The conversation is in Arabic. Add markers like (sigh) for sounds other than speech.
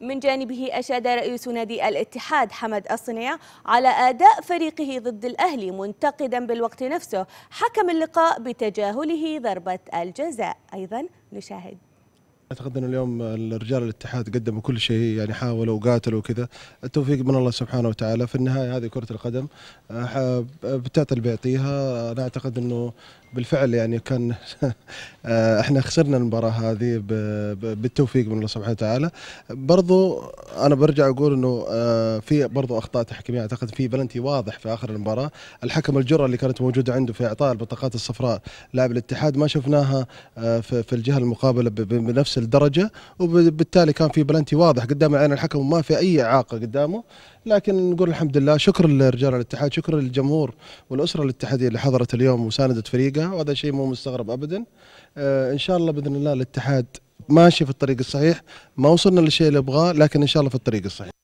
من جانبه أشاد رئيس نادي الاتحاد حمد الصنيع على أداء فريقه ضد الأهلي منتقدا بالوقت نفسه حكم اللقاء بتجاهله ضربة الجزاء أيضا نشاهد اعتقد انه اليوم الرجال الاتحاد قدموا كل شيء يعني حاولوا وقاتلوا وكذا التوفيق من الله سبحانه وتعالى في النهايه هذه كره القدم آه، بتعطي اللي بيعطيها انا اعتقد انه بالفعل يعني كان (laughs) آه، احنا خسرنا المباراه هذه بالتوفيق من الله سبحانه وتعالى برضو انا برجع اقول انه آه، في برضو اخطاء تحكيميه اعتقد في بلنتي واضح في اخر المباراه الحكم الجرأه اللي كانت موجوده عنده في اعطاء البطاقات الصفراء لاعب الاتحاد ما شفناها في الجهه المقابله بنفس الدرجه وبالتالي كان في بلنتي واضح قدام عين الحكم وما في اي اعاقه قدامه لكن نقول الحمد لله شكر لرجال الاتحاد شكر للجمهور والاسره الاتحاديه اللي حضرت اليوم وساندت فريقها وهذا شيء مو مستغرب ابدا آه ان شاء الله باذن الله الاتحاد ماشي في الطريق الصحيح ما وصلنا للشيء اللي ابغاه لكن ان شاء الله في الطريق الصحيح